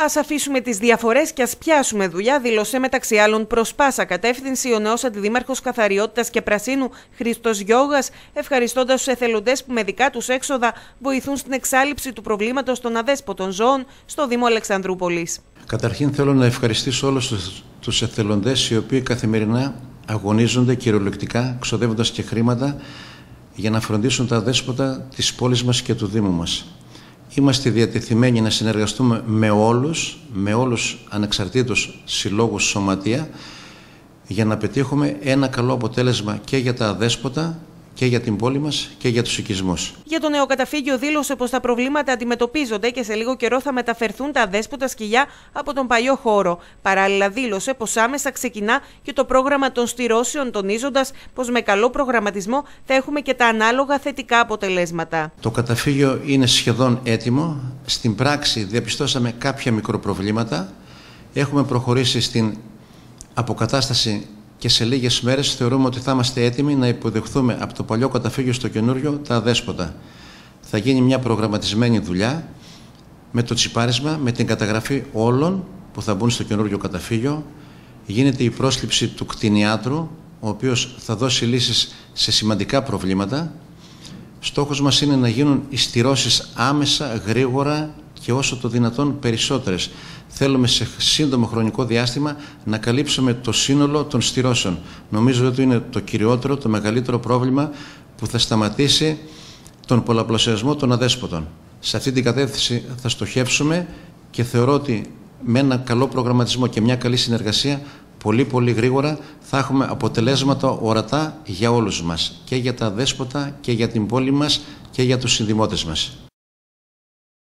Ας αφήσουμε τις διαφορές και ας πιάσουμε δουλειά, δήλωσε μεταξύ άλλων προς πάσα κατεύθυνση ο νέος αντιδήμαρχος Καθαριότητας και Πρασίνου Χρήστος Γιώγας, ευχαριστώντας τους εθελοντές που με δικά τους έξοδα βοηθούν στην εξάλληψη του προβλήματος των αδέσποτων ζώων στο Δήμο Αλεξανδρούπολης. Καταρχήν θέλω να ευχαριστήσω όλους τους εθελοντές οι οποίοι καθημερινά αγωνίζονται κυριολεκτικά, ξοδεύοντας και χρήματα για να φροντίσουν τα αδέσποτα της πόλης μας και του Δήμου μας. Είμαστε διατεθειμένοι να συνεργαστούμε με όλους, με όλους ανεξαρτήτως συλλόγους σωματεία, για να πετύχουμε ένα καλό αποτέλεσμα και για τα αδέσποτα και για την πόλη μας και για τους οικισμούς. Για το νέο καταφύγιο δήλωσε πως τα προβλήματα αντιμετωπίζονται και σε λίγο καιρό θα μεταφερθούν τα αδέσποτα σκυλιά από τον παλιό χώρο. Παράλληλα, δήλωσε πως άμεσα ξεκινά και το πρόγραμμα των στηρώσεων, τονίζοντας πως με καλό προγραμματισμό θα έχουμε και τα ανάλογα θετικά αποτελέσματα. Το καταφύγιο είναι σχεδόν έτοιμο. Στην πράξη διαπιστώσαμε κάποια μικροπροβλήματα. Έχουμε προχωρήσει στην αποκατάσταση και σε λίγες μέρες θεωρούμε ότι θα είμαστε έτοιμοι να υποδεχθούμε από το παλιό καταφύγιο στο καινούριο τα αδέσποτα. Θα γίνει μια προγραμματισμένη δουλειά με το τσιπάρισμα, με την καταγραφή όλων που θα μπουν στο καινούριο καταφύγιο. Γίνεται η πρόσληψη του κτηνιάτρου, ο οποίος θα δώσει λύσεις σε σημαντικά προβλήματα. Στόχος μας είναι να γίνουν οι άμεσα, γρήγορα και όσο το δυνατόν περισσότερες. Θέλουμε σε σύντομο χρονικό διάστημα να καλύψουμε το σύνολο των στηρώσεων. Νομίζω ότι είναι το κυριότερο, το μεγαλύτερο πρόβλημα που θα σταματήσει τον πολλαπλασιασμό των αδέσποτων. Σε αυτή την κατεύθυνση θα στοχεύσουμε και θεωρώ ότι με ένα καλό προγραμματισμό και μια καλή συνεργασία πολύ πολύ γρήγορα θα έχουμε αποτελέσματα ορατά για όλους μας και για τα δέσποτα και για την πόλη μας και για τους συνδημότες μας.